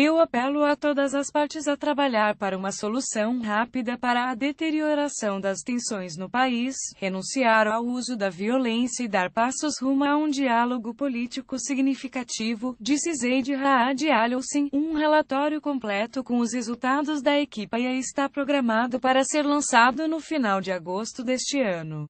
Eu apelo a todas as partes a trabalhar para uma solução rápida para a deterioração das tensões no país, renunciar ao uso da violência e dar passos rumo a um diálogo político significativo, disse Zeid Raad Alhossein. Um relatório completo com os resultados da equipe está programado para ser lançado no final de agosto deste ano.